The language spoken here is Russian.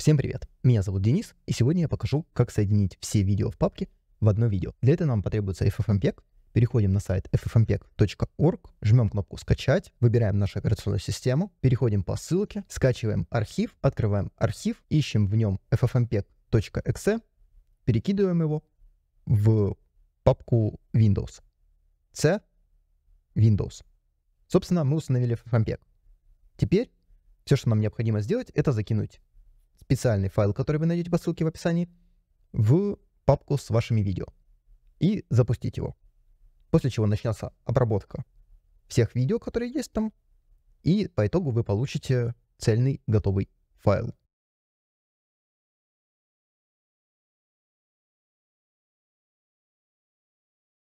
Всем привет! Меня зовут Денис, и сегодня я покажу, как соединить все видео в папке в одно видео. Для этого нам потребуется FFmpeg. Переходим на сайт ffmpeg.org, жмем кнопку «Скачать», выбираем нашу операционную систему, переходим по ссылке, скачиваем архив, открываем архив, ищем в нем ffmpeg.exe, перекидываем его в папку Windows. C Windows. Собственно, мы установили FFmpeg. Теперь все, что нам необходимо сделать, это закинуть специальный файл, который вы найдете по ссылке в описании, в папку с вашими видео и запустить его. После чего начнется обработка всех видео, которые есть там, и по итогу вы получите цельный готовый файл.